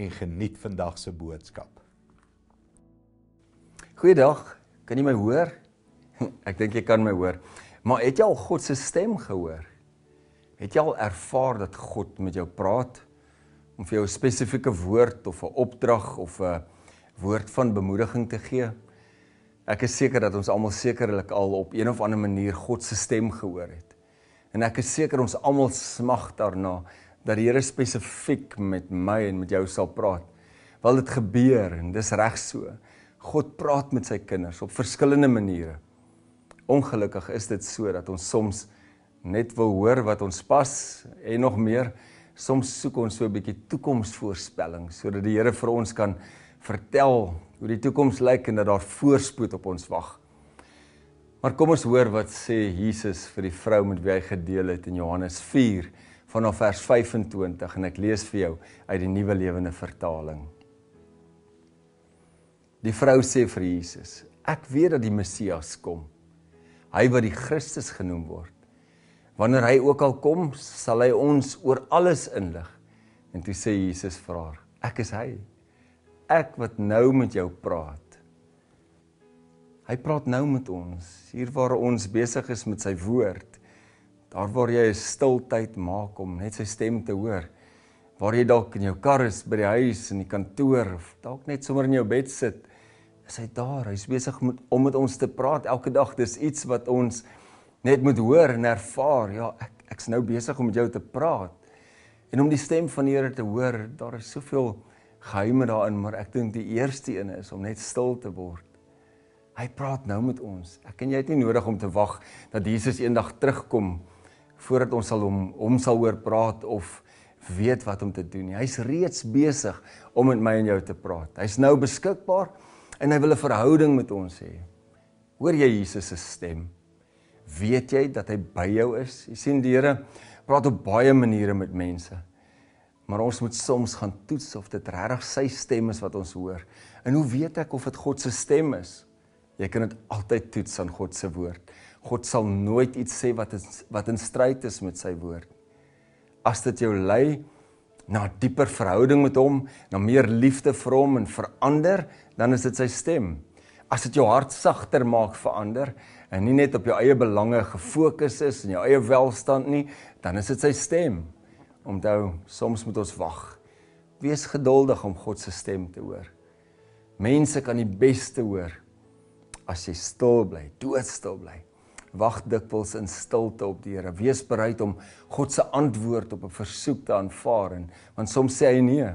en geniet vandag se boodskap. Goeiedag, kan jy my hoor? Ek dink jy kan my hoor. Maar het jy al God se stem gehoor? Het jy al ervaar dat God met jou praat om vir jou 'n spesifieke woord of 'n opdrag of 'n woord van bemoediging te gee? Ek is seker dat ons almal sekerlik al op een of ander manier God se stem gehoor het. En ek is seker ons almal smag daarna dat die Here spesifiek met my en met jou sal praat. Wel dit gebeur en dis reg so. God praat met sy kinders op verskillende maniere. Ongelukkig is dit so dat ons soms net wil hoor wat ons pas en nog meer soms soek ons so 'n bietjie toekomsvoorspelling sodat die Here vir ons kan vertel hoe die toekoms lyk en dat daar voorspoed op ons wag. Maar kom ons hoor wat sê Jesus vir die vrou met wie hy gedeel het in Johannes 4 vanaf vers 25 en ek lees vir jou uit die Nuwe Lewende Vertaling. Die vrou sê vir Jesus: "Ek weet dat die Messias kom, hy wat die Christus genoem word. Wanneer hy ook al kom, sal hy ons oor alles inlig." En toe sê Jesus vir haar: "Ek is hy. Ek wat nou met jou praat." Hy praat nou met ons hier waar ons besig is met sy woord. Daar waar jy 'n stiltyd maak om net sy stem te hoor. Waar jy dalk in jou kar is, by die huis, in die kantoor of dalk net sommer in jou bed sit, is hy daar. Hy's besig met om met ons te praat elke dag. Dis iets wat ons net moet hoor en ervaar. Ja, ek ek's nou besig om met jou te praat. En om die stem van die Here te hoor, daar is soveel geheime daarin, maar ek dink die eerste een is om net stil te word. Hy praat nou met ons. Ek en jy het nie nodig om te wag dat Jesus eendag terugkom voordat ons sal hom hom sal hoor praat of weet wat om te doen nie. Hy's reeds besig om met my en jou te praat. Hy's nou beskikbaar en hy wil 'n verhouding met ons hê. Hoor jy Jesus se stem? Weet jy dat hy by jou is? Jy sien die Here praat op baie maniere met mense. Maar ons moet soms gaan toets of dit regtig sy stem is wat ons hoor. En hoe weet ek of dit God se stem is? Jy kan dit altyd toets aan God se woord. God sal nooit iets sê wat is, wat in stryd is met sy woord. As dit jou lei na dieper verhouding met hom, na meer liefde vir hom en verander, dan is dit sy stem. As dit jou hart sagter maak vir ander en nie net op jou eie belange gefokus is en jou eie welstand nie, dan is dit sy stem. Onthou, soms moet ons wag. Wees geduldig om God se stem te hoor. Mense kan die beste hoor as jy stil bly, doodstil bly wag dikwels in stilte op die Here. Wees bereid om God se antwoord op 'n versoek te aanvaar en want soms sê hy nee.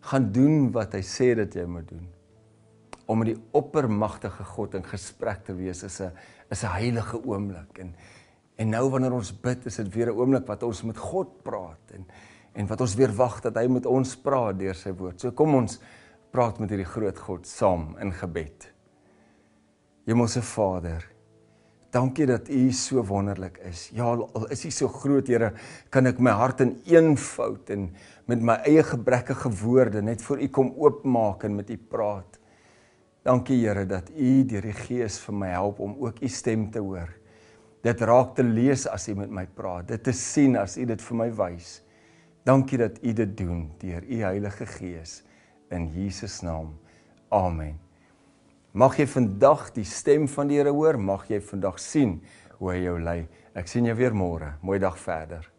Gaan doen wat hy sê dat jy moet doen. Om met die oppermagtige God in gesprek te wees is 'n is 'n heilige oomblik en en nou wanneer ons bid is dit weer 'n oomblik wat ons met God praat en en wat ons weer wag dat hy met ons praat deur sy woord. So kom ons praat met hierdie groot God saam in gebed. Hemelse Vader, Dankie dat U so wonderlik is. Ja, al is U so groot, Here, kan ek my hart in eenvoud en met my eie gebrekkige woorde net vir U kom oopmaak en met U praat. Dankie Here dat U deur die Gees vir my help om ook U stem te hoor. Dit raak te lees as U met my praat, dit te sien as U dit vir my wys. Dankie dat U dit doen deur U Heilige Gees in Jesus naam. Amen. Mag jy vandag die stem van die Here hoor, mag jy vandag sien hoe hy jou lei. Ek sien jou weer môre. Mooi dag verder.